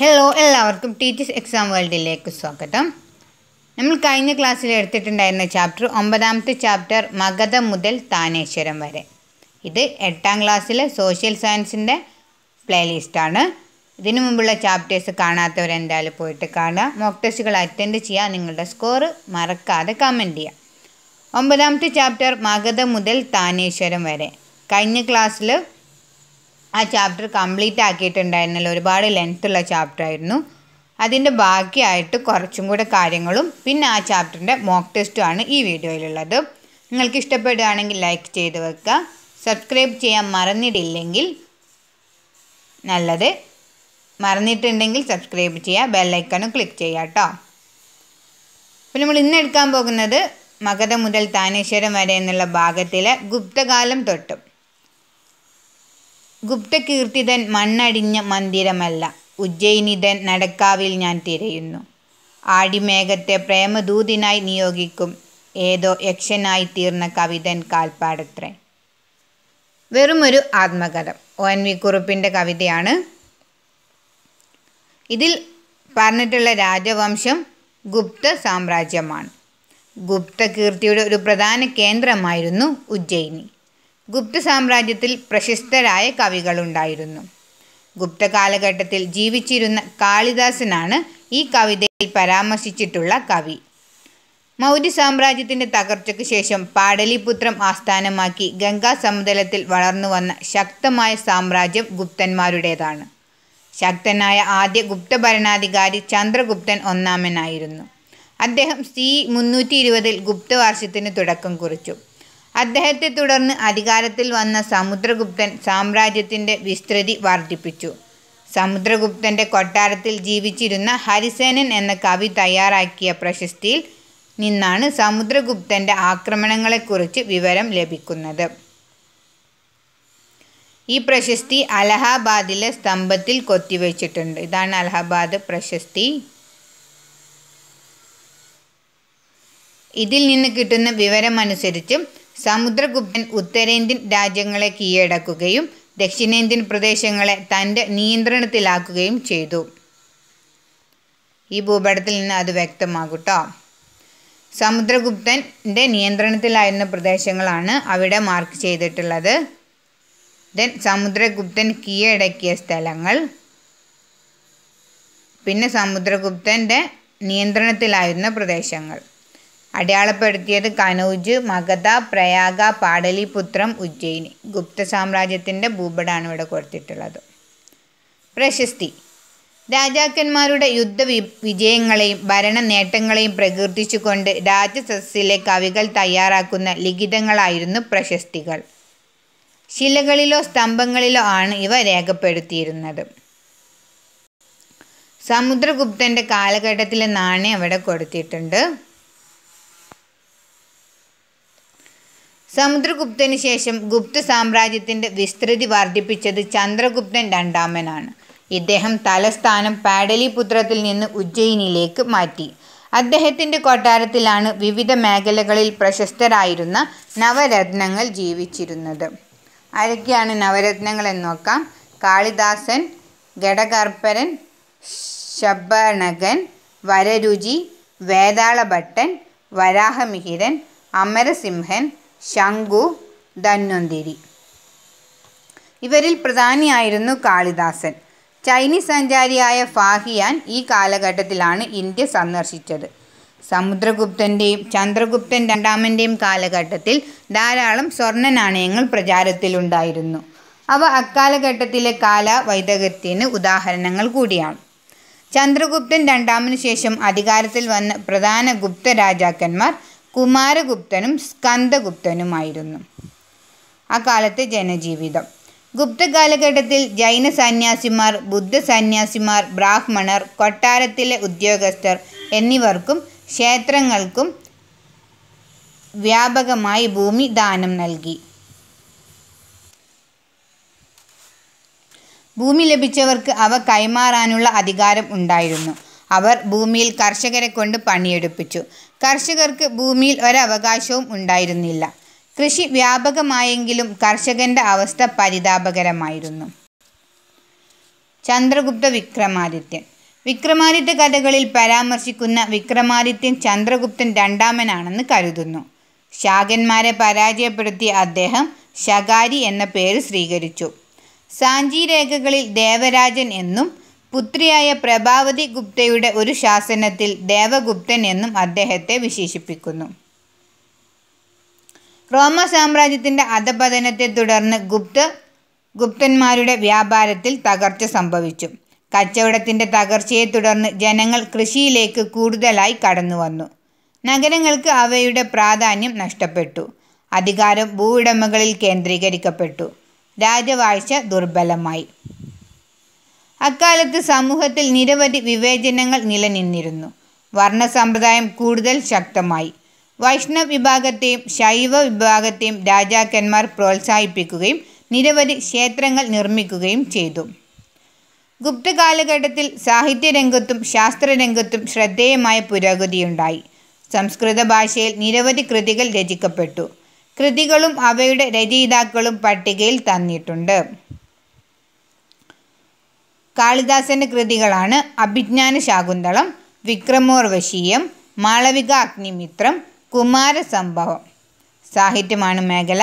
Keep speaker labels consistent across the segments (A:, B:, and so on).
A: hello എല്ലാവർക്കും teachers exam വേൾഡിലേക്ക് സ്വാഗതം നമ്മൾ കഴിഞ്ഞ ക്ലാസ്സിൽ എടുത്തിട്ടുണ്ടായിരുന്ന ചാപ്റ്റർ ഒമ്പതാമത്തെ ചാപ്റ്റർ മഗധ മുതൽ താനേശ്വരം വരെ ഇത് എട്ടാം ക്ലാസ്സിലെ സോഷ്യൽ സയൻസിൻ്റെ പ്ലേലിസ്റ്റാണ് ഇതിനു മുമ്പുള്ള ചാപ്റ്റേഴ്സ് കാണാത്തവരെന്തായാലും പോയിട്ട് കാണുക മോക്ക് ടെസ്റ്റുകൾ അറ്റൻഡ് ചെയ്യുക നിങ്ങളുടെ സ്കോറ് മറക്കാതെ കമൻറ്റ് ചെയ്യുക ഒമ്പതാമത്തെ ചാപ്റ്റർ മഗധ മുതൽ താനേശ്വരം വരെ കഴിഞ്ഞ ക്ലാസ്സിൽ ആ ചാപ്റ്റർ കംപ്ലീറ്റ് ആക്കിയിട്ടുണ്ടായിരുന്നല്ലോ ഒരുപാട് ലെങ്ത്തുള്ള ചാപ്റ്റർ ആയിരുന്നു അതിൻ്റെ ബാക്കിയായിട്ട് കുറച്ചും കൂടെ കാര്യങ്ങളും പിന്നെ ആ ചാപ്റ്ററിൻ്റെ മോക്ക് ടെസ്റ്റും ആണ് ഈ വീഡിയോയിലുള്ളത് നിങ്ങൾക്ക് ഇഷ്ടപ്പെടുകയാണെങ്കിൽ ലൈക്ക് ചെയ്ത് വെക്കുക സബ്സ്ക്രൈബ് ചെയ്യാൻ മറന്നിട്ടില്ലെങ്കിൽ നല്ലത് മറന്നിട്ടുണ്ടെങ്കിൽ സബ്സ്ക്രൈബ് ചെയ്യുക ബെല്ലൈക്കണും ക്ലിക്ക് ചെയ്യുക കേട്ടോ അപ്പോൾ നമ്മൾ ഇന്ന് എടുക്കാൻ പോകുന്നത് മകത മുതൽ താനേശ്വരം വരെ എന്നുള്ള ഭാഗത്തിലെ ഗുപ്തകാലം തൊട്ടും ഗുപ്തകീർത്തിതൻ മണ്ണടിഞ്ഞ മന്ദിരമല്ല ഉജ്ജയിനിതൻ നടക്കാവിൽ ഞാൻ തിരയുന്നു ആടിമേഘത്തെ പ്രേമദൂതിനായി നിയോഗിക്കും ഏതോ യക്ഷനായി തീർന്ന കവിതൻ കാൽപ്പാടത്രേ വെറുമൊരു ആത്മകഥ ഒ എൻ വി കുറുപ്പിൻ്റെ കവിതയാണ് ഇതിൽ പറഞ്ഞിട്ടുള്ള രാജവംശം ഗുപ്ത സാമ്രാജ്യമാണ് ഗുപ്ത ഒരു പ്രധാന കേന്ദ്രമായിരുന്നു ഉജ്ജയിനി ഗുപ്ത സാമ്രാജ്യത്തിൽ പ്രശസ്തരായ കവികളുണ്ടായിരുന്നു ഗുപ്ത കാലഘട്ടത്തിൽ ജീവിച്ചിരുന്ന കാളിദാസനാണ് ഈ കവിതയിൽ പരാമർശിച്ചിട്ടുള്ള കവി മൗര്യ സാമ്രാജ്യത്തിൻ്റെ തകർച്ചയ്ക്ക് ശേഷം പാടലിപുത്രം ആസ്ഥാനമാക്കി ഗംഗാ സമതലത്തിൽ വളർന്നു വന്ന ശക്തമായ സാമ്രാജ്യം ഗുപ്തന്മാരുടേതാണ് ശക്തനായ ആദ്യ ഗുപ്ത ഭരണാധികാരി ചന്ദ്രഗുപ്തൻ ഒന്നാമനായിരുന്നു അദ്ദേഹം സി മുന്നൂറ്റി ഇരുപതിൽ ഗുപ്തവാർഷത്തിന് തുടക്കം കുറിച്ചു അദ്ദേഹത്തെ തുടർന്ന് അധികാരത്തിൽ വന്ന സമുദ്രഗുപ്തൻ സാമ്രാജ്യത്തിൻ്റെ വിസ്തൃതി വർദ്ധിപ്പിച്ചു സമുദ്രഗുപ്തൻ്റെ കൊട്ടാരത്തിൽ ജീവിച്ചിരുന്ന ഹരിസേനൻ എന്ന കവി തയ്യാറാക്കിയ പ്രശസ്തിയിൽ നിന്നാണ് സമുദ്രഗുപ്തൻ്റെ ആക്രമണങ്ങളെക്കുറിച്ച് വിവരം ലഭിക്കുന്നത് ഈ പ്രശസ്തി അലഹാബാദിലെ സ്തംഭത്തിൽ കൊത്തിവെച്ചിട്ടുണ്ട് ഇതാണ് അലഹാബാദ് പ്രശസ്തി ഇതിൽ നിന്ന് കിട്ടുന്ന വിവരമനുസരിച്ചും സമുദ്രഗുപ്തൻ ഉത്തരേന്ത്യൻ രാജ്യങ്ങളെ കീഴടക്കുകയും ദക്ഷിണേന്ത്യൻ പ്രദേശങ്ങളെ തൻ്റെ നിയന്ത്രണത്തിലാക്കുകയും ചെയ്തു ഈ ഭൂപടത്തിൽ നിന്ന് അത് വ്യക്തമാകട്ടോ സമുദ്രഗുപ്തൻ്റെ നിയന്ത്രണത്തിലായിരുന്ന പ്രദേശങ്ങളാണ് അവിടെ മാർക്ക് ചെയ്തിട്ടുള്ളത് ദെൻ സമുദ്രഗുപ്തൻ കീഴടക്കിയ സ്ഥലങ്ങൾ പിന്നെ സമുദ്രഗുപ്തൻ്റെ നിയന്ത്രണത്തിലായിരുന്ന പ്രദേശങ്ങൾ അടയാളപ്പെടുത്തിയത് കനൗജ് മഗധ പ്രയാഗ പാടലിപുത്രം ഉജ്ജയിനി ഗുപ്ത സാമ്രാജ്യത്തിൻ്റെ ഭൂപടാണ് ഇവിടെ കൊടുത്തിട്ടുള്ളത് പ്രശസ്തി രാജാക്കന്മാരുടെ യുദ്ധ വി വിജയങ്ങളെയും ഭരണ നേട്ടങ്ങളെയും പ്രകീർത്തിച്ചുകൊണ്ട് രാജസസ്സിലെ കവികൾ തയ്യാറാക്കുന്ന ലിഖിതങ്ങളായിരുന്നു പ്രശസ്തികൾ ശിലകളിലോ സ്തംഭങ്ങളിലോ ആണ് ഇവ രേഖപ്പെടുത്തിയിരുന്നത് സമുദ്രഗുപ്തൻ്റെ കാലഘട്ടത്തിലെ നാണയം അവിടെ കൊടുത്തിട്ടുണ്ട് സമുദ്രഗുപ്തന് ശേഷം ഗുപ്ത സാമ്രാജ്യത്തിൻ്റെ വിസ്തൃതി വർദ്ധിപ്പിച്ചത് ചന്ദ്രഗുപ്തൻ രണ്ടാമനാണ് ഇദ്ദേഹം തലസ്ഥാനം പാടലിപുത്രത്തിൽ നിന്ന് ഉജ്ജയിനിലേക്ക് മാറ്റി അദ്ദേഹത്തിൻ്റെ കൊട്ടാരത്തിലാണ് വിവിധ മേഖലകളിൽ പ്രശസ്തരായിരുന്ന നവരത്നങ്ങൾ ജീവിച്ചിരുന്നത് ആരൊക്കെയാണ് നവരത്നങ്ങൾ എന്ന് നോക്കാം കാളിദാസൻ ഘടകർപ്പരൻ ശബണകൻ വരരുചി വേതാളഭട്ടൻ വരാഹമിഹിരൻ അമരസിംഹൻ ശങ്കു ധന്വന്തിരി ഇവരിൽ പ്രധാനിയായിരുന്നു കാളിദാസൻ ചൈനീസ് സഞ്ചാരിയായ ഫാഹിയാൻ ഈ കാലഘട്ടത്തിലാണ് ഇന്ത്യ സന്ദർശിച്ചത് സമുദ്രഗുപ്തൻ്റെയും ചന്ദ്രഗുപ്തൻ രണ്ടാമൻ്റെയും കാലഘട്ടത്തിൽ ധാരാളം സ്വർണ്ണ നാണയങ്ങൾ പ്രചാരത്തിലുണ്ടായിരുന്നു അവ അക്കാലഘട്ടത്തിലെ വൈദഗ്ധ്യത്തിന് ഉദാഹരണങ്ങൾ കൂടിയാണ് ചന്ദ്രഗുപ്തൻ രണ്ടാമന് ശേഷം അധികാരത്തിൽ വന്ന പ്രധാന ഗുപ്ത രാജാക്കന്മാർ കുമാരഗുപ്തനും സ്കന്ദഗുപ്തനുമായിരുന്നു അക്കാലത്തെ ജനജീവിതം ഗുപ്ത കാലഘട്ടത്തിൽ ജൈന സന്യാസിമാർ ബുദ്ധ സന്യാസിമാർ ബ്രാഹ്മണർ കൊട്ടാരത്തിലെ ഉദ്യോഗസ്ഥർ എന്നിവർക്കും ക്ഷേത്രങ്ങൾക്കും വ്യാപകമായി ഭൂമി ദാനം നൽകി ഭൂമി ലഭിച്ചവർക്ക് അവ കൈമാറാനുള്ള അധികാരം ഉണ്ടായിരുന്നു അവർ ഭൂമിയിൽ കർഷകരെ കൊണ്ട് പണിയെടുപ്പിച്ചു കർഷകർക്ക് ഭൂമിയിൽ ഒരവകാശവും ഉണ്ടായിരുന്നില്ല കൃഷി വ്യാപകമായെങ്കിലും കർഷകന്റെ അവസ്ഥ പരിതാപകരമായിരുന്നു ചന്ദ്രഗുപ്ത വിക്രമാദിത്യൻ വിക്രമാദിത്യ കഥകളിൽ പരാമർശിക്കുന്ന വിക്രമാദിത്യൻ ചന്ദ്രഗുപ്തൻ രണ്ടാമനാണെന്ന് കരുതുന്നു ശാഖന്മാരെ പരാജയപ്പെടുത്തിയ അദ്ദേഹം ശകാരി എന്ന പേര് സ്വീകരിച്ചു സാഞ്ചി രേഖകളിൽ ദേവരാജൻ എന്നും പുത്രിയായ പ്രഭാവതി ഗുപ്തയുടെ ഒരു ശാസനത്തിൽ ദേവഗുപ്തൻ എന്നും അദ്ദേഹത്തെ വിശേഷിപ്പിക്കുന്നു റോമ സാമ്രാജ്യത്തിൻ്റെ അധപതനത്തെ തുടർന്ന് ഗുപ്ത ഗുപ്തന്മാരുടെ വ്യാപാരത്തിൽ തകർച്ച സംഭവിച്ചു കച്ചവടത്തിൻ്റെ തകർച്ചയെ തുടർന്ന് ജനങ്ങൾ കൃഷിയിലേക്ക് കൂടുതലായി കടന്നു വന്നു നഗരങ്ങൾക്ക് അവയുടെ പ്രാധാന്യം നഷ്ടപ്പെട്ടു അധികാരം ഭൂവുടമകളിൽ കേന്ദ്രീകരിക്കപ്പെട്ടു രാജവാഴ്ച ദുർബലമായി അക്കാലത്ത് സമൂഹത്തിൽ നിരവധി വിവേചനങ്ങൾ നിലനിന്നിരുന്നു വർണ്ണ സമ്പ്രദായം കൂടുതൽ ശക്തമായി വൈഷ്ണവ വിഭാഗത്തെയും ശൈവ വിഭാഗത്തെയും രാജാക്കന്മാർ പ്രോത്സാഹിപ്പിക്കുകയും നിരവധി ക്ഷേത്രങ്ങൾ നിർമ്മിക്കുകയും ചെയ്തു ഗുപ്ത കാലഘട്ടത്തിൽ സാഹിത്യരംഗത്തും ശാസ്ത്രരംഗത്തും ശ്രദ്ധേയമായ പുരോഗതിയുണ്ടായി സംസ്കൃത ഭാഷയിൽ നിരവധി കൃതികൾ രചിക്കപ്പെട്ടു കൃതികളും അവയുടെ രചയിതാക്കളും പട്ടികയിൽ തന്നിട്ടുണ്ട് കാളിദാസൻ്റെ കൃതികളാണ് അഭിജ്ഞാന ശാകുന്തളം വിക്രമോർവശീയം മാളവിക അഗ്നിമിത്രം കുമാരസംഭവം സാഹിത്യമാണ് മേഖല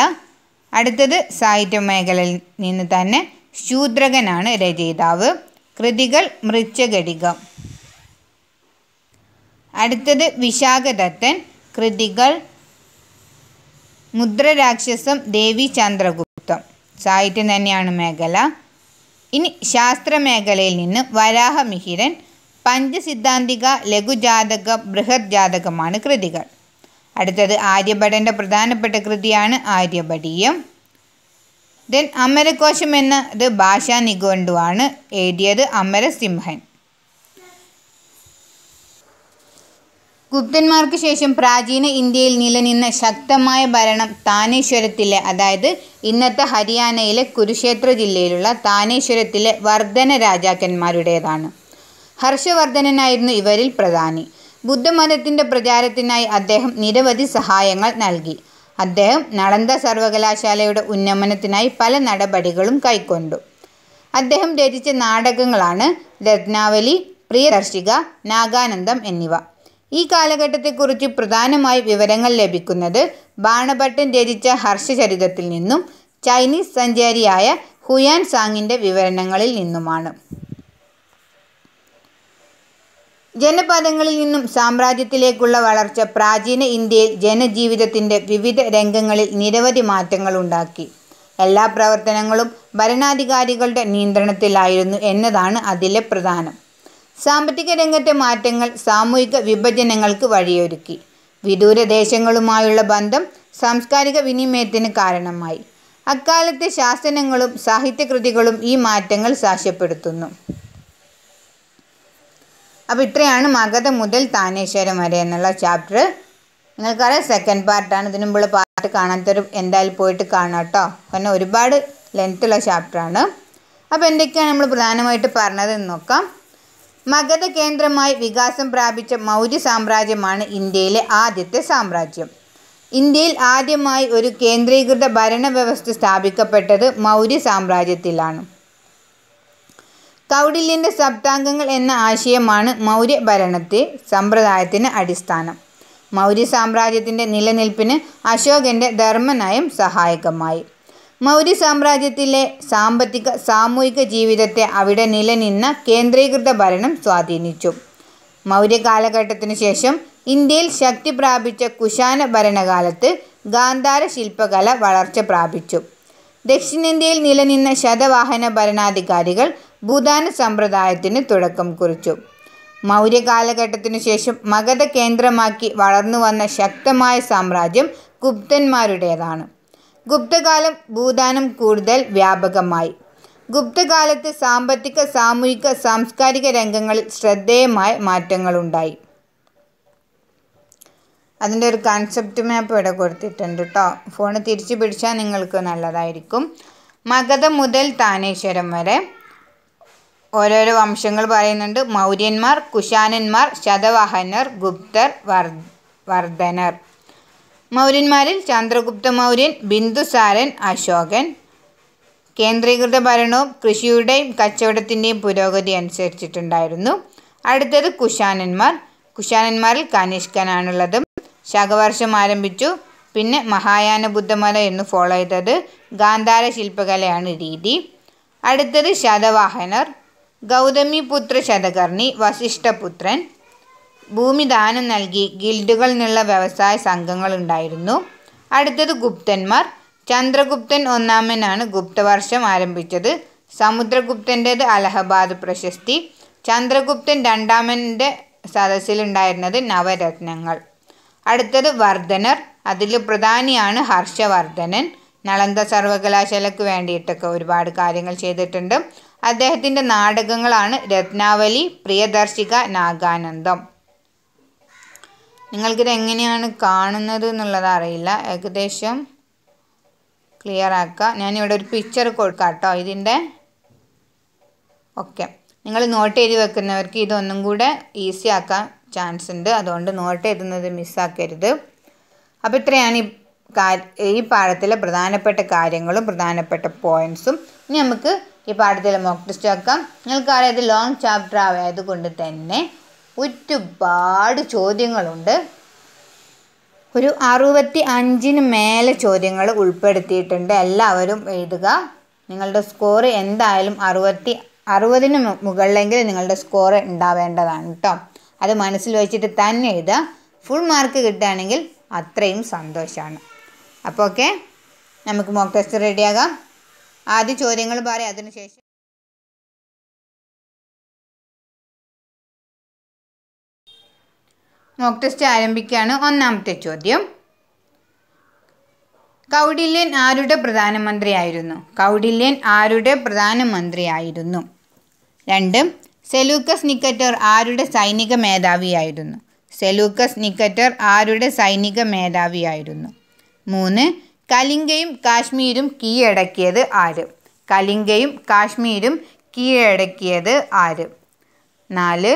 A: അടുത്തത് സാഹിത്യ മേഖലയിൽ നിന്ന് തന്നെ ശൂദ്രകനാണ് രചയിതാവ് കൃതികൾ മൃച്ഛഘടികം അടുത്തത് വിശാഖദത്തൻ കൃതികൾ മുദ്രരാക്ഷസം ദേവി ചന്ദ്രഗുപ്തം സാഹിത്യം തന്നെയാണ് മേഖല ഇനി ശാസ്ത്രമേഖലയിൽ നിന്ന് വരാഹമിഹിരൻ പഞ്ചസിദ്ധാന്തിക ലഘുജാതകം ബൃഹത് ജാതകമാണ് കൃതികൾ അടുത്തത് ആര്യഭടൻ്റെ പ്രധാനപ്പെട്ട കൃതിയാണ് ആര്യഭടീയം ദെൻ അമരകോശം എന്നത് ഭാഷാ നിഘണ്ടുവാണ് എഴുതിയത് അമരസിംഹൻ ഗുപ്തന്മാർക്ക് ശേഷം പ്രാചീന ഇന്ത്യയിൽ നിലനിന്ന ശക്തമായ ഭരണം താനേശ്വരത്തിലെ അതായത് ഇന്നത്തെ ഹരിയാനയിലെ കുരുക്ഷേത്ര ജില്ലയിലുള്ള താനേശ്വരത്തിലെ വർധന രാജാക്കന്മാരുടേതാണ് ഹർഷവർദ്ധനനായിരുന്നു ഇവരിൽ പ്രധാനി ബുദ്ധമതത്തിൻ്റെ പ്രചാരത്തിനായി അദ്ദേഹം നിരവധി സഹായങ്ങൾ നൽകി അദ്ദേഹം നളന്ദ സർവകലാശാലയുടെ ഉന്നമനത്തിനായി പല നടപടികളും കൈക്കൊണ്ടു അദ്ദേഹം രചിച്ച നാടകങ്ങളാണ് രത്നാവലി പ്രിയദർശിക നാഗാനന്ദം എന്നിവ ഈ കാലഘട്ടത്തെക്കുറിച്ച് പ്രധാനമായി വിവരങ്ങൾ ലഭിക്കുന്നത് ബാണഭട്ടൻ രചിച്ച ഹർഷചരിതത്തിൽ നിന്നും ചൈനീസ് സഞ്ചാരിയായ ഹുയാൻ സാങ്ങിൻ്റെ വിവരണങ്ങളിൽ നിന്നുമാണ് ജനപദങ്ങളിൽ നിന്നും സാമ്രാജ്യത്തിലേക്കുള്ള വളർച്ച പ്രാചീന ഇന്ത്യയിൽ ജനജീവിതത്തിൻ്റെ വിവിധ രംഗങ്ങളിൽ നിരവധി മാറ്റങ്ങൾ ഉണ്ടാക്കി എല്ലാ പ്രവർത്തനങ്ങളും ഭരണാധികാരികളുടെ നിയന്ത്രണത്തിലായിരുന്നു എന്നതാണ് അതിലെ പ്രധാനം സാമ്പത്തിക രംഗത്തെ മാറ്റങ്ങൾ സാമൂഹിക വിഭജനങ്ങൾക്ക് വഴിയൊരുക്കി വിദൂരദേശങ്ങളുമായുള്ള ബന്ധം സാംസ്കാരിക വിനിമയത്തിന് കാരണമായി അക്കാലത്തെ ശാസനങ്ങളും സാഹിത്യകൃതികളും ഈ മാറ്റങ്ങൾ സാക്ഷ്യപ്പെടുത്തുന്നു അപ്പോൾ ഇത്രയാണ് മകത മുതൽ താനേശ്വരം വരെ എന്നുള്ള ചാപ്റ്റർ നിങ്ങൾക്കറിയാം സെക്കൻഡ് പാർട്ടാണ് ഇതിനു മുമ്പുള്ള പാർട്ട് കാണാത്തൊരു എന്തായാലും പോയിട്ട് കാണാം കേട്ടോ പിന്നെ ഒരുപാട് ലെങ്ത്തുള്ള ചാപ്റ്ററാണ് അപ്പോൾ എന്തൊക്കെയാണ് നമ്മൾ പ്രധാനമായിട്ട് പറഞ്ഞതെന്ന് നോക്കാം മഗധ കേന്ദ്രമായി വികാസം പ്രാപിച്ച മൗര്യ സാമ്രാജ്യമാണ് ഇന്ത്യയിലെ ആദ്യത്തെ സാമ്രാജ്യം ഇന്ത്യയിൽ ആദ്യമായി ഒരു കേന്ദ്രീകൃത ഭരണവ്യവസ്ഥ സ്ഥാപിക്കപ്പെട്ടത് മൗര്യ സാമ്രാജ്യത്തിലാണ് കൗടില്യൻ്റെ സപ്താംഗങ്ങൾ എന്ന ആശയമാണ് മൗര്യ ഭരണത്തെ സമ്പ്രദായത്തിന് അടിസ്ഥാനം മൗര്യ സാമ്രാജ്യത്തിൻ്റെ നിലനിൽപ്പിന് അശോകൻ്റെ ധർമ്മനയം സഹായകമായി മൗര്യ സാമ്രാജ്യത്തിലെ സാമ്പത്തിക സാമൂഹിക ജീവിതത്തെ അവിടെ നിലനിന്ന കേന്ദ്രീകൃത ഭരണം സ്വാധീനിച്ചു മൗര്യ കാലഘട്ടത്തിനു ശേഷം ഇന്ത്യയിൽ ശക്തി പ്രാപിച്ച കുശാന ഭരണകാലത്ത് ഗാന്ധാര ശില്പകല വളർച്ച പ്രാപിച്ചു ദക്ഷിണേന്ത്യയിൽ നിലനിന്ന ശതവാഹന ഭരണാധികാരികൾ ഭൂദാന സമ്പ്രദായത്തിന് തുടക്കം കുറിച്ചു മൗര്യ കാലഘട്ടത്തിനു ശേഷം മഗധ കേന്ദ്രമാക്കി വളർന്നു വന്ന ശക്തമായ സാമ്രാജ്യം ഗുപ്തന്മാരുടേതാണ് ഗുപ്തകാലം ഭൂദാനം കൂടുതൽ വ്യാപകമായി ഗുപ്തകാലത്ത് സാമ്പത്തിക സാമൂഹിക സാംസ്കാരിക രംഗങ്ങളിൽ ശ്രദ്ധേയമായ മാറ്റങ്ങളുണ്ടായി അതിൻ്റെ ഒരു കൺസെപ്റ്റ് മാപ്പ് ഇവിടെ കൊടുത്തിട്ടുണ്ട് കേട്ടോ ഫോൺ തിരിച്ചു പിടിച്ചാൽ നിങ്ങൾക്ക് നല്ലതായിരിക്കും മഗധ മുതൽ താനേശ്വരം വരെ ഓരോരോ വംശങ്ങൾ പറയുന്നുണ്ട് മൗര്യന്മാർ കുശാനന്മാർ ശതവാഹനർ ഗുപ്തർ വർധനർ മൗര്യന്മാരിൽ ചന്ദ്രഗുപ്ത മൗര്യൻ ബിന്ദുസാരൻ അശോകൻ കേന്ദ്രീകൃത ഭരണവും കൃഷിയുടെയും കച്ചവടത്തിൻ്റെയും പുരോഗതി അനുസരിച്ചിട്ടുണ്ടായിരുന്നു അടുത്തത് കുശാനന്മാർ കുശാനന്മാരിൽ കനിഷ്കനാണുള്ളത് ശകവർഷം ആരംഭിച്ചു പിന്നെ മഹായാന ബുദ്ധമല എന്ന് ഫോളോ ചെയ്തത് ഗാന്ധാര ശില്പകലയാണ് രീതി അടുത്തത് ശതവാഹനർ ഗൗതമിപുത്ര ശതകർണി വസിഷ്ഠപുത്രൻ ഭൂമി ദാനം നൽകി ഗിൽഡുകൾ എന്നുള്ള വ്യവസായ സംഘങ്ങളുണ്ടായിരുന്നു അടുത്തത് ഗുപ്തന്മാർ ചന്ദ്രഗുപ്തൻ ഒന്നാമനാണ് ഗുപ്തവർഷം ആരംഭിച്ചത് സമുദ്രഗുപ്തൻ്റേത് അലഹബാദ് പ്രശസ്തി ചന്ദ്രഗുപ്തൻ രണ്ടാമൻ്റെ സദസ്സിലുണ്ടായിരുന്നത് നവരത്നങ്ങൾ അടുത്തത് വർദ്ധനർ അതിൽ പ്രധാനിയാണ് ഹർഷവർദ്ധനൻ നളന്ത സർവകലാശാലയ്ക്ക് വേണ്ടിയിട്ടൊക്കെ ഒരുപാട് കാര്യങ്ങൾ ചെയ്തിട്ടുണ്ട് അദ്ദേഹത്തിൻ്റെ നാടകങ്ങളാണ് രത്നാവലി പ്രിയദർശിക നാഗാനന്ദം നിങ്ങൾക്കിത് എങ്ങനെയാണ് കാണുന്നത് എന്നുള്ളത് അറിയില്ല ഏകദേശം ക്ലിയർ ആക്കുക ഞാനിവിടെ ഒരു പിക്ചർ കൊടുക്കാം കേട്ടോ ഇതിൻ്റെ ഓക്കെ നിങ്ങൾ നോട്ട് ചെയ്ത് വെക്കുന്നവർക്ക് ഇതൊന്നും കൂടെ ഈസി ആക്കാൻ ചാൻസ് ഉണ്ട് അതുകൊണ്ട് നോട്ട് ചെയ്തുന്നത് മിസ്സാക്കരുത് അപ്പോൾ ഇത്രയാണ് ഈ ഈ പാഠത്തിലെ പ്രധാനപ്പെട്ട കാര്യങ്ങളും പ്രധാനപ്പെട്ട പോയിൻസും ഇനി നമുക്ക് ഈ പാഠത്തിലെ മോക്ക് ടെസ്റ്റ് ആക്കാം നിങ്ങൾക്കറിയാം ഇത് ലോങ് ചാപ്റ്റർ ആയതുകൊണ്ട് തന്നെ ഒരുപാട് ചോദ്യങ്ങളുണ്ട് ഒരു അറുപത്തി അഞ്ചിന് മേലെ ചോദ്യങ്ങൾ ഉൾപ്പെടുത്തിയിട്ടുണ്ട് എല്ലാവരും എഴുതുക നിങ്ങളുടെ സ്കോർ എന്തായാലും അറുപത്തി അറുപതിന് മുകളിലെങ്കിൽ നിങ്ങളുടെ സ്കോർ ഉണ്ടാവേണ്ടതാണ് കേട്ടോ അത് മനസ്സിൽ വെച്ചിട്ട് തന്നെ എഴുതുക ഫുൾ മാർക്ക് കിട്ടുകയാണെങ്കിൽ അത്രയും സന്തോഷമാണ് അപ്പോൾ ഓക്കെ നമുക്ക് മോക്ക് ടെസ്റ്റ് റെഡിയാകാം ആദ്യ ചോദ്യങ്ങൾ പറയാം അതിനുശേഷം മോക്ക് ടെസ്റ്റ് ആരംഭിക്കുകയാണ് ഒന്നാമത്തെ ചോദ്യം കൗടില്യൻ ആരുടെ പ്രധാനമന്ത്രിയായിരുന്നു കൗടില്യൻ ആരുടെ പ്രധാനമന്ത്രിയായിരുന്നു രണ്ട് സെലൂക്കസ് നിക്കറ്റർ ആരുടെ സൈനിക മേധാവിയായിരുന്നു സെലൂക്കസ് നിക്കറ്റർ ആരുടെ സൈനിക മേധാവിയായിരുന്നു മൂന്ന് കലിംഗയും കാശ്മീരും കീഴടക്കിയത് ആര് കലിംഗയും കാശ്മീരും കീഴടക്കിയത് ആര് നാല്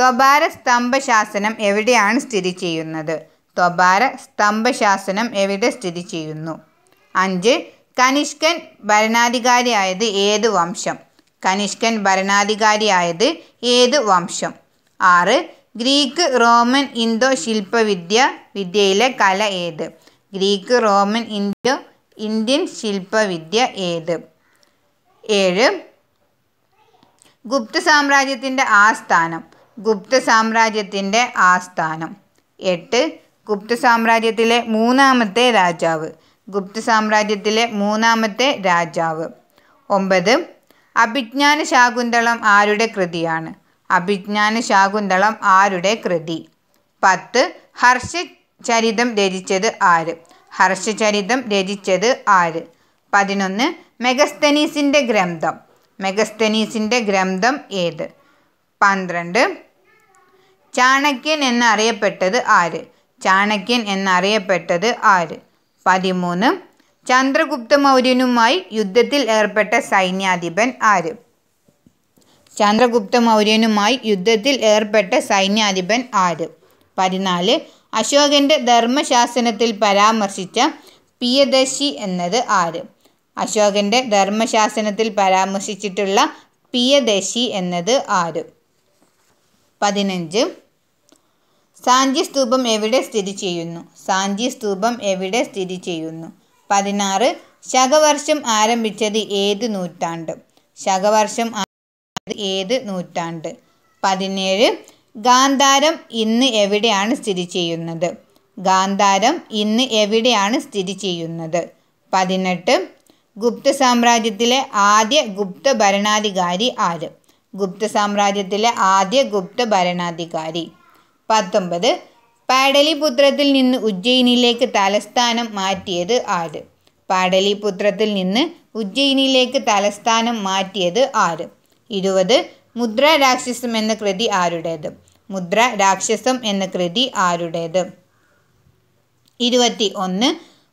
A: ത്വബാര സ്തംഭശാസനം എവിടെയാണ് സ്ഥിതി ചെയ്യുന്നത് ത്വബാര സ്തംഭശാസനം എവിടെ സ്ഥിതി ചെയ്യുന്നു അഞ്ച് കനിഷ്കൻ ഭരണാധികാരിയായത് ഏത് വംശം കനിഷ്കൻ ഭരണാധികാരിയായത് ഏത് വംശം ആറ് ഗ്രീക്ക് റോമൻ ഇന്തോ ശില്പവിദ്യ വിദ്യയിലെ കല ഏത് ഗ്രീക്ക് റോമൻ ഇന്തോ ഇന്ത്യൻ ശില്പവിദ്യ ഏത് ഏഴ് ഗുപ്ത സാമ്രാജ്യത്തിൻ്റെ ആസ്ഥാനം ഗുപ്ത സാമ്രാജ്യത്തിൻ്റെ ആസ്ഥാനം എട്ട് ഗുപ്ത സാമ്രാജ്യത്തിലെ മൂന്നാമത്തെ രാജാവ് ഗുപ്ത സാമ്രാജ്യത്തിലെ മൂന്നാമത്തെ രാജാവ് ഒമ്പത് അഭിജ്ഞാന ശാകുന്തളം ആരുടെ കൃതിയാണ് അഭിജ്ഞാന ശാകുന്തളം ആരുടെ കൃതി പത്ത് ഹർഷചരിതം രചിച്ചത് ആര് ഹർഷചരിതം രചിച്ചത് ആര് പതിനൊന്ന് മെഗസ്തനീസിൻ്റെ ഗ്രന്ഥം മെഗസ്തനീസിൻ്റെ ഗ്രന്ഥം ഏത് പന്ത്രണ്ട് ചാണക്യൻ എന്നറിയപ്പെട്ടത് ആര് ചാണക്യൻ എന്നറിയപ്പെട്ടത് ആര് പതിമൂന്ന് ചന്ദ്രഗുപ്ത മൗര്യനുമായി യുദ്ധത്തിൽ ഏർപ്പെട്ട സൈന്യാധിപൻ ആര് ചന്ദ്രഗുപ്ത മൗര്യനുമായി യുദ്ധത്തിൽ ഏർപ്പെട്ട സൈന്യാധിപൻ ആര് പതിനാല് അശോകന്റെ ധർമ്മശാസനത്തിൽ പരാമർശിച്ച പിയദശി എന്നത് ആര് അശോകന്റെ ധർമ്മശാസനത്തിൽ പരാമർശിച്ചിട്ടുള്ള പിയദശി എന്നത് ആര് പതിനഞ്ച് സാഞ്ചി സ്തൂപം എവിടെ സ്ഥിതി ചെയ്യുന്നു സാഞ്ചി സ്തൂപം എവിടെ സ്ഥിതി ചെയ്യുന്നു പതിനാറ് ശകവർഷം ആരംഭിച്ചത് ഏത് നൂറ്റാണ്ട് ശകവർഷം ഏത് നൂറ്റാണ്ട് പതിനേഴ് ഗാന്ധാരം ഇന്ന് എവിടെയാണ് സ്ഥിതി ചെയ്യുന്നത് ഗാന്ധാരം ഇന്ന് എവിടെയാണ് സ്ഥിതി ചെയ്യുന്നത് പതിനെട്ട് ഗുപ്ത സാമ്രാജ്യത്തിലെ ആദ്യ ഗുപ്ത ഭരണാധികാരി ആര് ഗുപ്ത സാമ്രാജ്യത്തിലെ ആദ്യ ഗുപ്ത ഭരണാധികാരി പത്തൊമ്പത് പാടലിപുത്രത്തിൽ നിന്ന് ഉജ്ജയിനിലേക്ക് തലസ്ഥാനം മാറ്റിയത് ആര് പാടലിപുത്രത്തിൽ നിന്ന് ഉജ്ജയിനിലേക്ക് തലസ്ഥാനം മാറ്റിയത് ആര് ഇരുപത് മുദ്ര രാക്ഷസം എന്ന കൃതി ആരുടേത് മുദ്ര രാക്ഷസം എന്ന കൃതി ആരുടേത് ഇരുപത്തി ഒന്ന്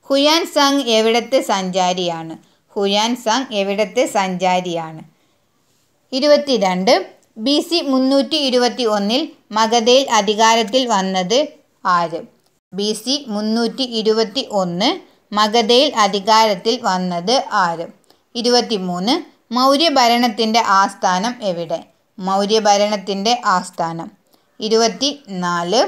A: ഹുയാൻ സാങ് എവിടത്തെ സഞ്ചാരിയാണ് ഹുയാൻ സാങ് എവിടത്തെ സഞ്ചാരിയാണ് ഇരുപത്തി രണ്ട് ബി സി മുന്നൂറ്റി ഇരുപത്തി ഒന്നിൽ മഗധയിൽ അധികാരത്തിൽ വന്നത് ആര് ബി സി മുന്നൂറ്റി ഇരുപത്തി ഒന്ന് മഗധയിൽ അധികാരത്തിൽ വന്നത് ആര് ഇരുപത്തി ഇരുപത്തിമൂന്ന് മൗര്യഭരണത്തിൻ്റെ ആസ്ഥാനം എവിടെ മൗര്യഭരണത്തിൻ്റെ ആസ്ഥാനം ഇരുപത്തി നാല്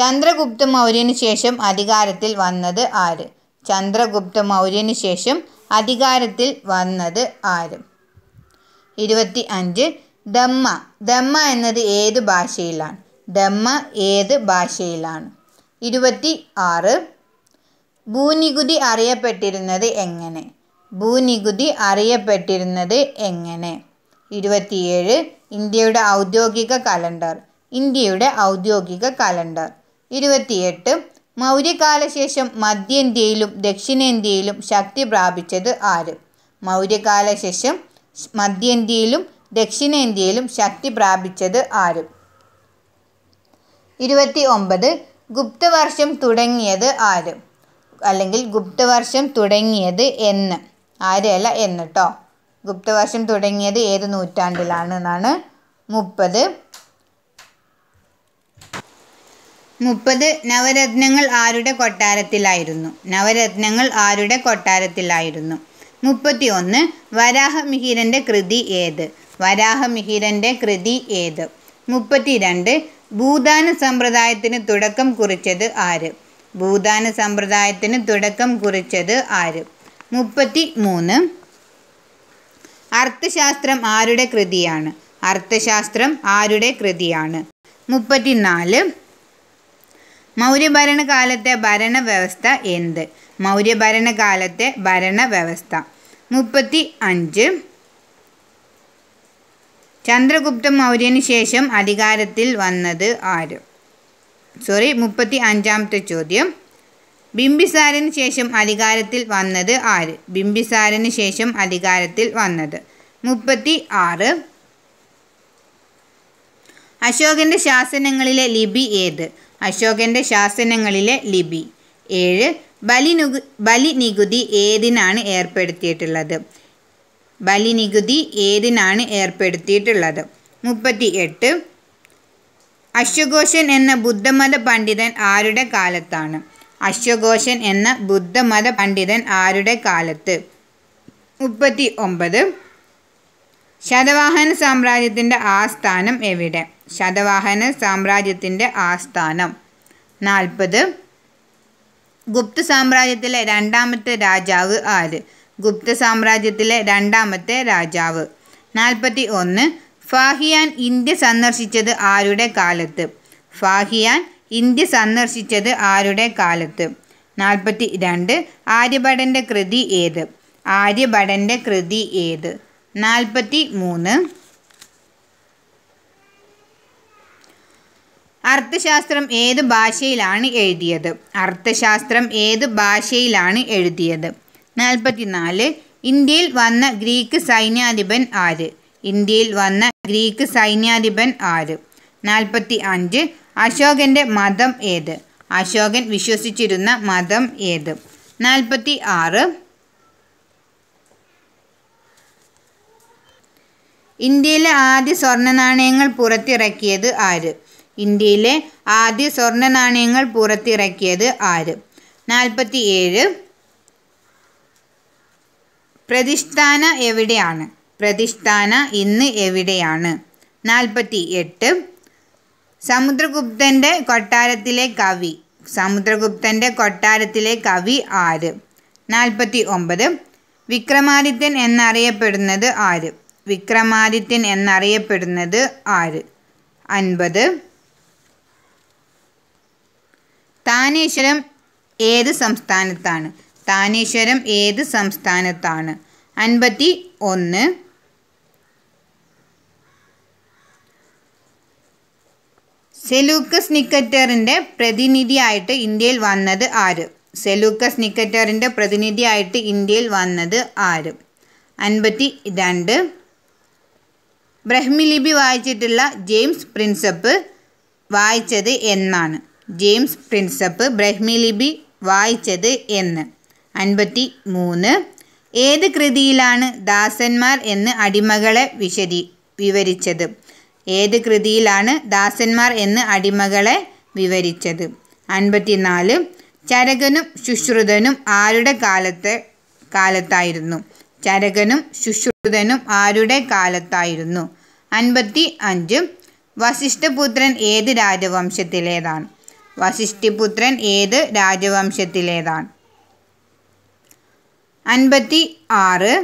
A: ചന്ദ്രഗുപ്ത മൗര്യന് ശേഷം അധികാരത്തിൽ വന്നത് ആര് ചന്ദ്രഗുപ്ത മൗര്യന് ശേഷം അധികാരത്തിൽ വന്നത് ആര് ഇരുപത്തി അഞ്ച് ദമ്മ ദമ്മ എന്നത് ഏത് ഭാഷയിലാണ് ദമ്മ ഏത് ഭാഷയിലാണ് ഇരുപത്തി ആറ് ഭൂനികുതി അറിയപ്പെട്ടിരുന്നത് എങ്ങനെ ഭൂനികുതി അറിയപ്പെട്ടിരുന്നത് എങ്ങനെ ഇരുപത്തിയേഴ് ഇന്ത്യയുടെ ഔദ്യോഗിക കലണ്ടർ ഇന്ത്യയുടെ ഔദ്യോഗിക കലണ്ടർ ഇരുപത്തിയെട്ട് മൗര്യകാലശേഷം മധ്യേന്ത്യയിലും ദക്ഷിണേന്ത്യയിലും ശക്തി പ്രാപിച്ചത് ആര് മൗര്യകാലശേഷം മധ്യേന്ത്യയിലും ദക്ഷിണേന്ത്യയിലും ശക്തി പ്രാപിച്ചത് ആരും ഇരുപത്തി ഒമ്പത് ഗുപ്തവർഷം തുടങ്ങിയത് ആരും അല്ലെങ്കിൽ ഗുപ്തവർഷം തുടങ്ങിയത് എന്ന് ആരെയല്ല എന്ന് കേട്ടോ ഗുപ്തവർഷം തുടങ്ങിയത് ഏത് നൂറ്റാണ്ടിലാണ് എന്നാണ് മുപ്പത് മുപ്പത് നവരത്നങ്ങൾ ആരുടെ കൊട്ടാരത്തിലായിരുന്നു നവരത്നങ്ങൾ ആരുടെ കൊട്ടാരത്തിലായിരുന്നു മുപ്പത്തി ഒന്ന് വരാഹമിഹിരൻ്റെ കൃതി ഏത് വരാഹമിഹിരൻ്റെ കൃതി ഏത് മുപ്പത്തി രണ്ട് ഭൂദാന സമ്പ്രദായത്തിന് തുടക്കം കുറിച്ചത് ആര് ഭൂദാന സമ്പ്രദായത്തിന് തുടക്കം കുറിച്ചത് ആര് മുപ്പത്തി മൂന്ന് അർത്ഥശാസ്ത്രം ആരുടെ കൃതിയാണ് അർത്ഥശാസ്ത്രം ആരുടെ കൃതിയാണ് മുപ്പത്തിനാല് മൗര്യഭരണകാലത്തെ ഭരണവ്യവസ്ഥ എന്ത് മൗര്യഭരണകാലത്തെ ഭരണവ്യവസ്ഥ മുപ്പത്തി അഞ്ച് ചന്ദ്രഗുപ്ത മൗര്യന് ശേഷം അധികാരത്തിൽ വന്നത് ആര് സോറി മുപ്പത്തി അഞ്ചാമത്തെ ചോദ്യം ബിംബിസാരന് ശേഷം അധികാരത്തിൽ വന്നത് ആര് ബിംബിസാരന് ശേഷം അധികാരത്തിൽ വന്നത് മുപ്പത്തി ആറ് അശോകന്റെ ശാസനങ്ങളിലെ ലിപി ഏത് അശോകന്റെ ശാസനങ്ങളിലെ ലിപി ഏഴ് ബലി നികുതി ഏതിനാണ് ഏർപ്പെടുത്തിയിട്ടുള്ളത് നികുതി ഏതിനാണ് ഏർപ്പെടുത്തിയിട്ടുള്ളത് മുപ്പത്തി എട്ട് അശ്വഘോഷൻ എന്ന ബുദ്ധമത പണ്ഡിതൻ ആരുടെ കാലത്താണ് അശ്വഘോഷൻ എന്ന ബുദ്ധമത പണ്ഡിതൻ ആരുടെ കാലത്ത് മുപ്പത്തി ഒമ്പത് ശതവാഹന സാമ്രാജ്യത്തിൻ്റെ ആസ്ഥാനം എവിടെ ശതവാഹന സാമ്രാജ്യത്തിൻ്റെ ആസ്ഥാനം നാൽപ്പത് ഗുപ്ത സാമ്രാജ്യത്തിലെ രണ്ടാമത്തെ രാജാവ് ആര് ഗുപ്ത സാമ്രാജ്യത്തിലെ രണ്ടാമത്തെ രാജാവ് നാൽപ്പത്തി ഒന്ന് ഫാഹിയാൻ ഇന്ത്യ സന്ദർശിച്ചത് ആരുടെ കാലത്ത് ഫാഹിയാൻ ഇന്ത്യ സന്ദർശിച്ചത് ആരുടെ കാലത്ത് നാൽപ്പത്തി രണ്ട് ആര്യഭടൻ്റെ കൃതി ഏത് ആര്യഭടൻ്റെ കൃതി ഏത് നാൽപ്പത്തി മൂന്ന് അർത്ഥശാസ്ത്രം ഏത് ഭാഷയിലാണ് എഴുതിയത് അർത്ഥശാസ്ത്രം ഏത് ഭാഷയിലാണ് എഴുതിയത് നാൽപ്പത്തിനാല് ഇന്ത്യയിൽ വന്ന ഗ്രീക്ക് സൈന്യാധിപൻ ആര് ഇന്ത്യയിൽ വന്ന ഗ്രീക്ക് സൈന്യാധിപൻ ആര് നാൽപ്പത്തി അഞ്ച് അശോകൻ്റെ മതം ഏത് അശോകൻ വിശ്വസിച്ചിരുന്ന മതം ഏത് നാൽപ്പത്തി ആറ് ഇന്ത്യയിലെ ആദ്യ സ്വർണ്ണ നാണയങ്ങൾ പുറത്തിറക്കിയത് ആര് ഇന്ത്യയിലെ ആദ്യ സ്വർണ്ണ നാണയങ്ങൾ പുറത്തിറക്കിയത് ആര് നാൽപ്പത്തി ഏഴ് പ്രതിഷ്ഠാന എവിടെയാണ് പ്രതിഷ്ഠാന ഇന്ന് എവിടെയാണ് നാൽപ്പത്തി എട്ട് സമുദ്രഗുപ്തൻ്റെ കൊട്ടാരത്തിലെ കവി സമുദ്രഗുപ്തൻ്റെ കൊട്ടാരത്തിലെ കവി ആര് നാൽപ്പത്തി ഒമ്പത് വിക്രമാദിത്യൻ എന്നറിയപ്പെടുന്നത് ആര് വിക്രമാദിത്യൻ എന്നറിയപ്പെടുന്നത് ആര് അൻപത് താനേശ്വരം ഏത് സംസ്ഥാനത്താണ് താനേശ്വരം ഏത് സംസ്ഥാനത്താണ് അൻപത്തി ഒന്ന് സെലൂക്കസ് നിക്കറ്ററിൻ്റെ പ്രതിനിധിയായിട്ട് ഇന്ത്യയിൽ വന്നത് ആര് സെലൂക്കസ് നിക്കറ്ററിൻ്റെ പ്രതിനിധിയായിട്ട് ഇന്ത്യയിൽ വന്നത് ആര് അൻപത്തി രണ്ട് ബ്രഹ്മിലിപി വായിച്ചിട്ടുള്ള ജെയിംസ് പ്രിൻസപ്പ് വായിച്ചത് എന്നാണ് ജെയിംസ് പ്രിൻസപ്പ് ബ്രഹ്മിലിപി വായിച്ചത് എന്ന് അൻപത്തി മൂന്ന് ഏത് കൃതിയിലാണ് ദാസന്മാർ എന്ന് അടിമകളെ വിശദി വിവരിച്ചത് ഏത് കൃതിയിലാണ് ദാസന്മാർ എന്ന് അടിമകളെ വിവരിച്ചത് നാല് ചരകനും ശുശ്രുതനും ആരുടെ കാലത്തെ കാലത്തായിരുന്നു ചരകനും ശുശ്രുതനും ആരുടെ കാലത്തായിരുന്നു അൻപത്തി അഞ്ച് വസിഷ്ഠപുത്രൻ ഏത് രാജവംശത്തിലേതാണ് വശിഷ്ഠിപുത്രൻ ഏത് രാജവംശത്തിലേതാണ് അൻപത്തി ആറ്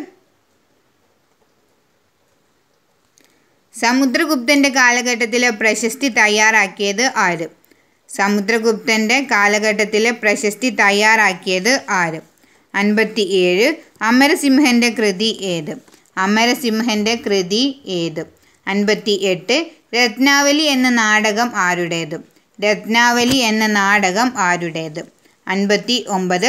A: സമുദ്രഗുപ്തൻ്റെ കാലഘട്ടത്തിലെ പ്രശസ്തി തയ്യാറാക്കിയത് ആര് സമുദ്രഗുപ്തൻ്റെ കാലഘട്ടത്തിലെ പ്രശസ്തി തയ്യാറാക്കിയത് ആര് അൻപത്തി ഏഴ് അമരസിംഹൻ്റെ കൃതി ഏത് അമരസിംഹൻ്റെ കൃതി ഏത് അൻപത്തി എട്ട് രത്നാവലി എന്ന നാടകം ആരുടേതും രത്നാവലി എന്ന നാടകം ആരുടേത് അൻപത്തി ഒമ്പത്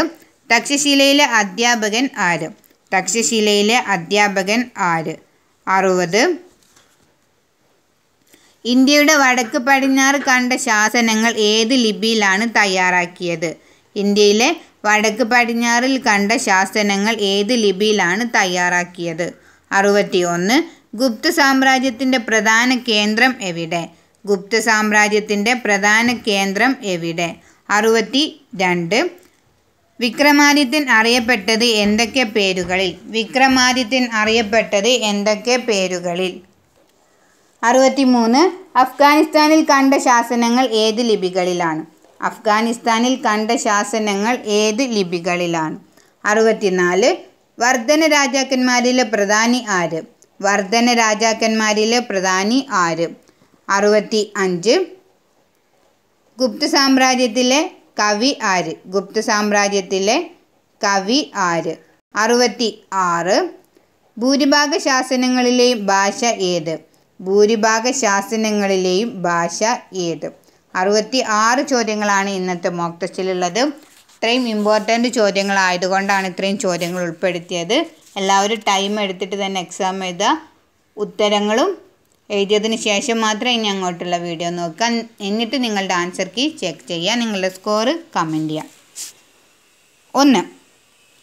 A: തക്ഷശിലയിലെ അധ്യാപകൻ ആര് തക്ഷശിലയിലെ അധ്യാപകൻ ആര് അറുപത് ഇന്ത്യയുടെ വടക്ക് പടിഞ്ഞാറ് കണ്ട ശാസനങ്ങൾ ഏത് ലിപിയിലാണ് തയ്യാറാക്കിയത് ഇന്ത്യയിലെ വടക്ക് പടിഞ്ഞാറിൽ കണ്ട ശാസനങ്ങൾ ഏത് ലിപിയിലാണ് തയ്യാറാക്കിയത് അറുപത്തി ഒന്ന് ഗുപ്ത സാമ്രാജ്യത്തിൻ്റെ പ്രധാന കേന്ദ്രം എവിടെ ഗുപ്ത സാമ്രാജ്യത്തിൻ്റെ പ്രധാന കേന്ദ്രം എവിടെ അറുപത്തി രണ്ട് വിക്രമാദിത്യൻ അറിയപ്പെട്ടത് എന്തൊക്കെ പേരുകളിൽ വിക്രമാദിത്യൻ അറിയപ്പെട്ടത് എന്തൊക്കെ പേരുകളിൽ മൂന്ന് അഫ്ഗാനിസ്ഥാനിൽ കണ്ട ശാസനങ്ങൾ ഏത് ലിപികളിലാണ് അഫ്ഗാനിസ്ഥാനിൽ കണ്ട ശാസനങ്ങൾ ഏത് ലിപികളിലാണ് അറുപത്തിനാല് വർധന രാജാക്കന്മാരിലെ പ്രധാനി ആര് വർധന രാജാക്കന്മാരിലെ പ്രധാനി ആര് അറുപത്തി അഞ്ച് ഗുപ്ത സാമ്രാജ്യത്തിലെ കവി ആര് ഗുപ്ത സാമ്രാജ്യത്തിലെ കവി ആര് അറുപത്തി ആറ് ഭൂരിഭാഗ ശാസനങ്ങളിലെയും ഭാഷ ഏത് ഭൂരിഭാഗ ശാസനങ്ങളിലെയും ഭാഷ ഏത് അറുപത്തി ആറ് ചോദ്യങ്ങളാണ് ഇന്നത്തെ മോക്ക് ടെസ്റ്റിലുള്ളത് ഇത്രയും ഇമ്പോർട്ടൻറ്റ് ചോദ്യങ്ങളായതുകൊണ്ടാണ് ഇത്രയും ചോദ്യങ്ങൾ ഉൾപ്പെടുത്തിയത് എല്ലാവരും ടൈം എടുത്തിട്ട് തന്നെ എക്സാം എഴുതുക ഉത്തരങ്ങളും എഴുതിയതിന് ശേഷം മാത്രം ഇനി അങ്ങോട്ടുള്ള വീഡിയോ നോക്കാൻ എന്നിട്ട് നിങ്ങളുടെ ആൻസർ കീ ചെക്ക് ചെയ്യുക നിങ്ങളുടെ സ്കോറ് കമൻ്റ് ചെയ്യാം ഒന്ന്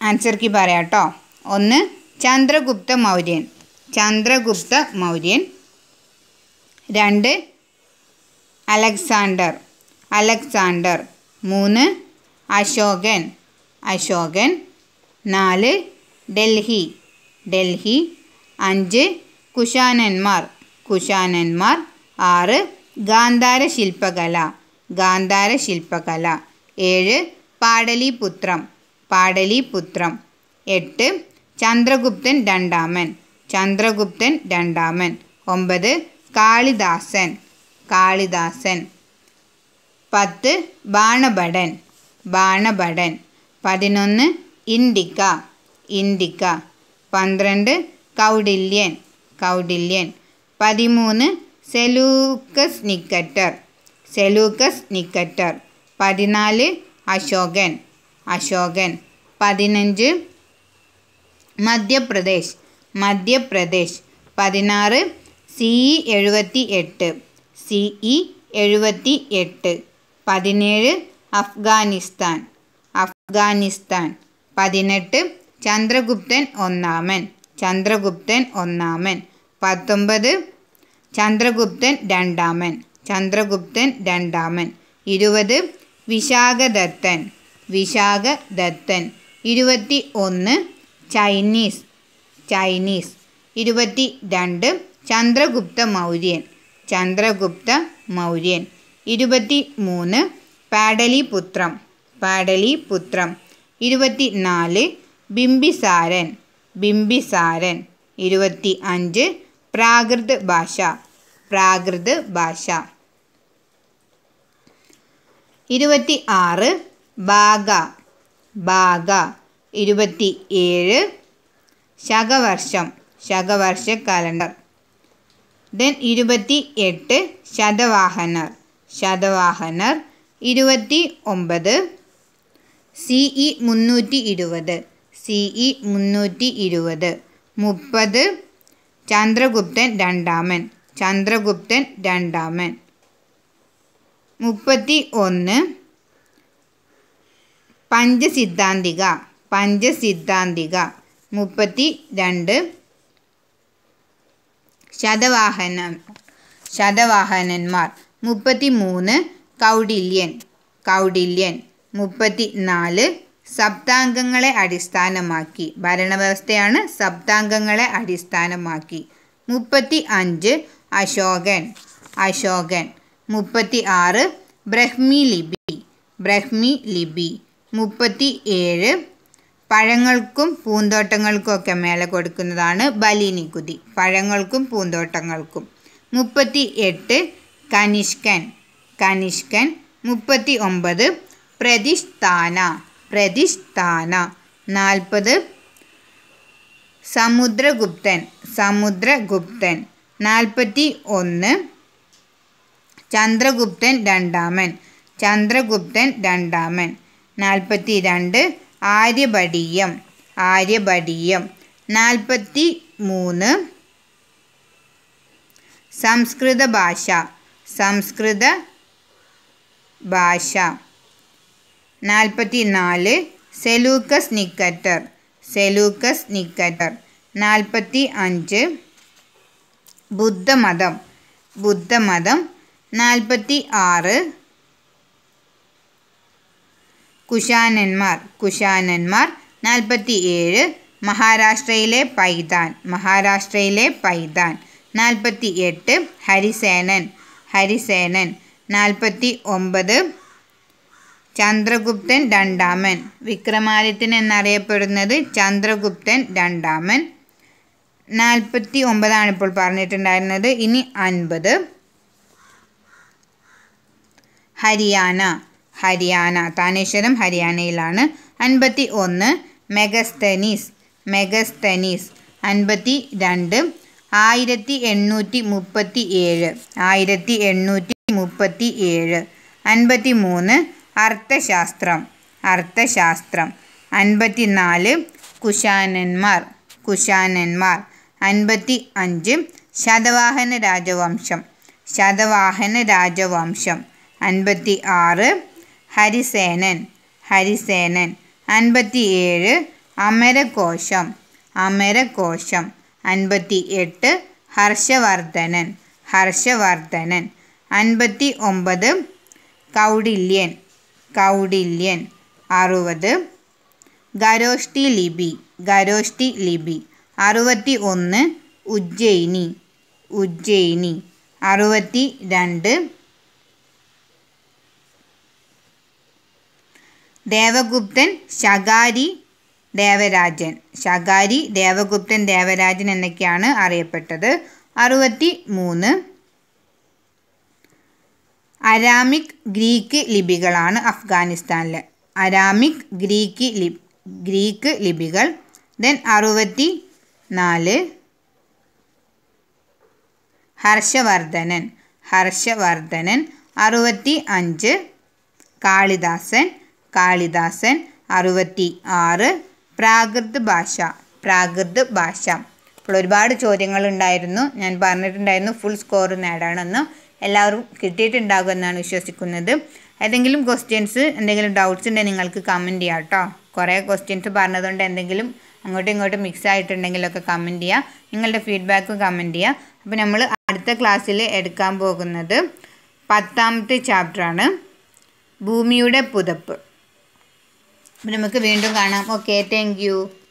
A: ആൻസർ കീ പറയാം കേട്ടോ ഒന്ന് ചന്ദ്രഗുപ്ത മൗര്യൻ ചന്ദ്രഗുപ്ത മൗര്യൻ രണ്ട് അലക്സാണ്ടർ അലക്സാണ്ടർ മൂന്ന് അശോകൻ അശോകൻ നാല് ഡൽഹി ഡൽഹി അഞ്ച് കുശാനന്മാർ കുശാനന്മാർ ആറ് ഗാന്ധാര ശില്പകല ഗാന്ധാര ശില്പകല ഏഴ് പാടലിപുത്രം പാടലിപുത്രം എട്ട് ചന്ദ്രഗുപ്തൻ രണ്ടാമൻ ചന്ദ്രഗുപ്തൻ രണ്ടാമൻ ഒമ്പത് കാളിദാസൻ കാളിദാസൻ പത്ത് ബാണഭടൻ ബാണഭടൻ പതിനൊന്ന് ഇൻഡിക്ക ഇൻഡിക്ക പന്ത്രണ്ട് കൗഡില്യൻ കൗഡില്യൻ പതിമൂന്ന് സെലൂക്കസ് നിക്കറ്റർ സെലൂക്കസ് നിക്കറ്റർ പതിനാല് അശോകൻ അശോകൻ പതിനഞ്ച് മധ്യപ്രദേശ് മധ്യപ്രദേശ് പതിനാറ് സി ഇ എഴുപത്തി എട്ട് സി ഇ എഴുപത്തി എട്ട് പതിനേഴ് അഫ്ഗാനിസ്ഥാൻ അഫ്ഗാനിസ്ഥാൻ പതിനെട്ട് ചന്ദ്രഗുപ്തൻ ഒന്നാമൻ ചന്ദ്രഗുപ്തൻ ഒന്നാമൻ പത്തൊമ്പത് ചന്ദ്രഗുപ്തൻ രണ്ടാമൻ ചന്ദ്രഗുപ്തൻ രണ്ടാമൻ ഇരുപത് വിശാഖദത്തൻ വിശാഖദത്തൻ ഇരുപത്തി ഒന്ന് ചൈനീസ് ചൈനീസ് ഇരുപത്തി രണ്ട് ചന്ദ്രഗുപ്ത മൗര്യൻ ചന്ദ്രഗുപ്ത മൗര്യൻ ഇരുപത്തി മൂന്ന് പാടലിപുത്രം പാടലിപുത്രം ഇരുപത്തി നാല് ബിംബിസാരൻ ബിംബിസാരൻ ഇരുപത്തി അഞ്ച് പ്രാകൃത് ഭാഷ പ്രാകൃത് ഭാഷ ഇരുപത്തി ആറ് ബാഗ ബാഗ ഇരുപത്തി ഏഴ് ശകവർഷം ശകവർഷ കലണ്ടർ ദെൻ ഇരുപത്തി എട്ട് ശതവാഹനർ ശതവാഹനർ ഇരുപത്തി ഒമ്പത് സി ഇ മുന്നൂറ്റി ഇരുപത് സി ഇ മുന്നൂറ്റി ഇരുപത് മുപ്പത് ചന്ദ്രഗുപ്തൻ രണ്ടാമൻ ചന്ദ്രഗുപ്തൻ രണ്ടാമൻ മുപ്പത്തി ഒന്ന് പഞ്ചസിദ്ധാന്തിക പഞ്ചസിദ്ധാന്തിക മുപ്പത്തി രണ്ട് ശതവാഹന ശതവാഹനന്മാർ മുപ്പത്തി മൂന്ന് കൗഡില്യൻ കൗഡില്യൻ മുപ്പത്തി നാല് സപ്താംഗങ്ങളെ അടിസ്ഥാനമാക്കി ഭരണവ്യവസ്ഥയാണ് സപ്താംഗങ്ങളെ അടിസ്ഥാനമാക്കി മുപ്പത്തി അഞ്ച് അശോകൻ അശോകൻ മുപ്പത്തി ആറ് ബ്രഹ്മി ലിപി ബ്രഹ്മി ലിപി മുപ്പത്തി ഏഴ് പഴങ്ങൾക്കും പൂന്തോട്ടങ്ങൾക്കും ഒക്കെ മേലെ കൊടുക്കുന്നതാണ് ബലി നികുതി പഴങ്ങൾക്കും പൂന്തോട്ടങ്ങൾക്കും മുപ്പത്തി എട്ട് കനിഷ്കൻ കനിഷ്കൻ മുപ്പത്തി ഒമ്പത് പ്രതിസ്ഥാന പ്രതിഷ്ഠാന നാൽപ്പത് സമുദ്രഗുപ്തൻ സമുദ്രഗുപ്തൻ നാൽപ്പത്തി ഒന്ന് ചന്ദ്രഗുപ്തൻ രണ്ടാമൻ ചന്ദ്രഗുപ്തൻ രണ്ടാമൻ നാൽപ്പത്തി രണ്ട് ആര്യഭടീയം ആര്യഭടീയം നാൽപ്പത്തി മൂന്ന് സംസ്കൃത ഭാഷ സംസ്കൃത ഭാഷ നാൽപ്പത്തി നാല് സെലൂക്കസ് നിക്കറ്റർ സെലൂക്കസ് നിക്കറ്റർ നാൽപ്പത്തി അഞ്ച് ബുദ്ധമതം ബുദ്ധമതം നാൽപ്പത്തി ആറ് കുശാനന്മാർ കുശാനന്മാർ നാൽപ്പത്തി ഏഴ് മഹാരാഷ്ട്രയിലെ പൈതാൻ മഹാരാഷ്ട്രയിലെ പൈതാൻ നാൽപ്പത്തി എട്ട് ഹരിസേനൻ ഹരിസേനൻ നാൽപ്പത്തി ഒമ്പത് ചന്ദ്രഗുപ്തൻ രണ്ടാമൻ വിക്രമാദിത്യൻ എന്നറിയപ്പെടുന്നത് ചന്ദ്രഗുപ്തൻ രണ്ടാമൻ നാൽപ്പത്തി ഒമ്പതാണ് ഇപ്പോൾ പറഞ്ഞിട്ടുണ്ടായിരുന്നത് ഇനി അൻപത് ഹരിയാന ഹരിയാന താനേശ്വരം ഹരിയാനയിലാണ് അൻപത്തി ഒന്ന് മെഗസ്തനീസ് മെഗസ്തനീസ് അൻപത്തി രണ്ട് ആയിരത്തി എണ്ണൂറ്റി മുപ്പത്തി ഏഴ് ആയിരത്തി എണ്ണൂറ്റി മുപ്പത്തി ഏഴ് അൻപത്തി മൂന്ന് അർത്ഥശാസ്ത്രം അർത്ഥശാസ്ത്രം അൻപത്തി നാല് കുശാനന്മാർ കുശാനന്മാർ അൻപത്തി അഞ്ച് ശതവാഹന രാജവംശം ശതവാഹന രാജവംശം അൻപത്തി ആറ് ഹരിസേനൻ ഹരിസേനൻ അൻപത്തി ഏഴ് അമരകോശം അമരകോശം അൻപത്തി എട്ട് ഹർഷവർദ്ധനൻ ഹർഷവർദ്ധനൻ അൻപത്തി ഒമ്പത് കൗടില്യൻ കൗഡില്യൻ അറുപത് ഗരോഷ്ടി ലിപി ഗരോഷ്ടി ലിപി അറുപത്തി ഒന്ന് ഉജ്ജയിനി ഉജ്ജയിനി അറുപത്തി രണ്ട് ദേവഗുപ്തൻ ശകാരി ദേവരാജൻ ശകാരി ദേവഗുപ്തൻ ദേവരാജൻ എന്നൊക്കെയാണ് അറിയപ്പെട്ടത് അറുപത്തി മൂന്ന് അരാമിക് ഗ്രീക്ക് ലിപികളാണ് അഫ്ഗാനിസ്ഥാനിൽ അരാമിക് ഗ്രീക്ക് ലിപ് ഗ്രീക്ക് ലിപികൾ ദെൻ അറുപത്തി നാല് ഹർഷവർദ്ധനൻ ഹർഷവർദ്ധനൻ അറുപത്തി അഞ്ച് കാളിദാസൻ കാളിദാസൻ അറുപത്തി ആറ് പ്രാകൃത് ഭാഷ പ്രാകൃത് ഭാഷ അപ്പോൾ ഒരുപാട് ചോദ്യങ്ങളുണ്ടായിരുന്നു ഞാൻ പറഞ്ഞിട്ടുണ്ടായിരുന്നു ഫുൾ സ്കോർ നേടണമെന്ന് എല്ലാവരും കിട്ടിയിട്ടുണ്ടാകും എന്നാണ് വിശ്വസിക്കുന്നത് ഏതെങ്കിലും ക്വസ്റ്റ്യൻസ് എന്തെങ്കിലും ഡൗട്ട്സ് ഉണ്ടെങ്കിൽ നിങ്ങൾക്ക് കമൻറ്റ് ചെയ്യാം കേട്ടോ കുറേ ക്വസ്റ്റ്യൻസ് പറഞ്ഞതുകൊണ്ട് എന്തെങ്കിലും അങ്ങോട്ടും ഇങ്ങോട്ടും മിക്സ് ആയിട്ടുണ്ടെങ്കിലൊക്കെ കമൻറ്റ് ചെയ്യുക നിങ്ങളുടെ ഫീഡ്ബാക്ക് കമൻറ്റ് ചെയ്യുക അപ്പോൾ നമ്മൾ അടുത്ത ക്ലാസ്സിൽ എടുക്കാൻ പോകുന്നത് പത്താമത്തെ ചാപ്റ്ററാണ് ഭൂമിയുടെ പുതപ്പ് അപ്പോൾ നമുക്ക് വീണ്ടും കാണാം ഓക്കെ താങ്ക്